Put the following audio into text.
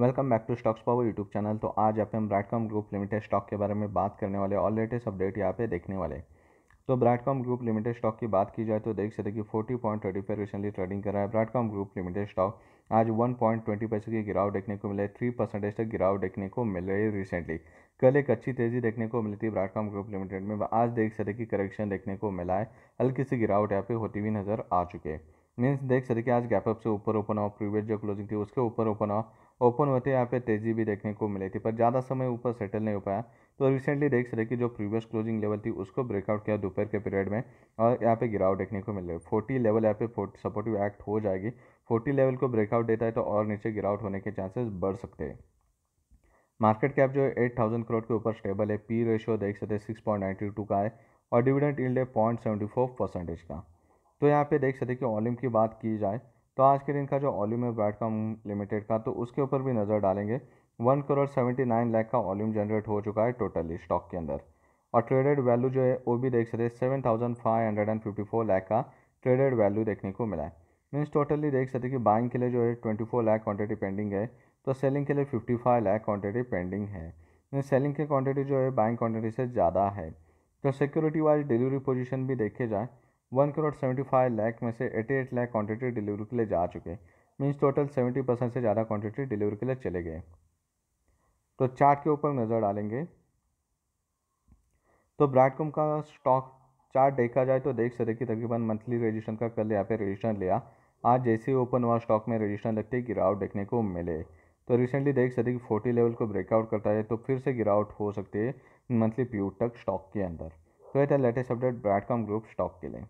welcome back to stocks power YouTube channel तो आज यहाँ पे हम ब्राइटकॉम ग्रुप लिमिटेड स्टॉक के बारे में बात करने वाले और लेटेस्ट अपडेट यहाँ पे देखने वाले तो ब्राइटकॉम ग्रुप लिमिटेड स्टॉक की बात की जाए तो देख सकते कि forty point thirty five recently trading कर रहा है ब्राइटकॉम ग्रुप लिमिटेड स्टॉक आज वन पॉइंट ट्वेंटी पैसे की गिरावट देखने को मिले थ्री परसेंटेज तक गिरावट देखने को मिल रही है रिसेंटली कल एक अच्छी तेजी देखने को मिली थी ब्राइटकॉम ग्रुप लिमिटेड में आज देख सकते कि करेक्शन देखने को मिला है हल्की सी गिरावट यहाँ पे होती हुई नजर आ चुके हैं मीन्स देख सकते कि आज गैप अप से ऊपर ओपन हुआ प्रीवियस जो क्लोजिंग थी उसके ऊपर ओपन हुआ ओपन होते यहाँ पे तेज़ी भी देखने को मिली थी पर ज़्यादा समय ऊपर सेटल नहीं हो पाया तो रिसेंटली देख सकते कि जो प्रीवियस क्लोजिंग लेवल थी उसको ब्रेकआउट किया दोपहर के पीरियड में और यहाँ पे गिरावट देखने को मिल रही है फोर्टी लेवल यहाँ पे सपोर्टिव एक्ट हो जाएगी फोर्टी लेवल को ब्रेकआउट देता है तो और नीचे गिरावट होने के चांसेस बढ़ सकते हैं मार्केट कैप जो है एट थाउजेंड करोड़ के ऊपर स्टेबल है पी रेशियो देख सकते सिक्स पॉइंट नाइन्टी टू का है और डिविडेंट इंड है पॉइंट सेवेंटी फोर परसेंटेज का तो यहाँ पे देख सकते कि वॉल्यूम की बात की जाए तो आज के दिन का जो वॉल्यूम है ब्राडकॉम लिमिटेड का तो उसके ऊपर भी नज़र डालेंगे one crore seventy nine lakh का वॉल्यूम जनरेट हो चुका है टोटली स्टॉक के अंदर और ट्रेडेड वैल्यू जो है वो भी देख सकते हैं seven thousand five hundred and fifty four lakh का ट्रेडेड वैल्यू देखने को मिला है मीन्स टोटली देख सकते कि बाइंग के लिए जो है twenty four lakh quantity pending है तो सेलिंग के लिए fifty five lakh quantity pending है मीन्स सेलिंग की क्वान्टिटी जो है बाइंग क्वान्टिटी से ज़्यादा है तो सिक्योरिटी वाइज डिलीवरी पोजिशन भी देखे जाए one crore seventy five lakh में से eighty eight lakh quantity delivery के लिए जा चुके मीन्स टोटल सेवेंटी परसेंट से ज़्यादा क्वान्टिटी डिलीवरी के लिए चले गए तो चार्ट के ऊपर नज़र डालेंगे तो ब्रैडकॉम का स्टॉक चार्ट देखा जाए तो देख सकते कि तकरीबन मंथली रजिस्ट्रेशन का कल यहाँ पे रजिस्ट्रेशन लिया आज जैसे ही ओपन हुआ स्टॉक में रजिस्ट्रेशन लगते ही गिरावट देखने को मिले तो रिसेंटली देख सकते कि फोर्टी लेवल को ब्रेकआउट करता है तो फिर से गिरावट हो सकती है मंथली पीयू तक स्टॉक के अंदर तो ये था latest update Brightcom group stock के लिए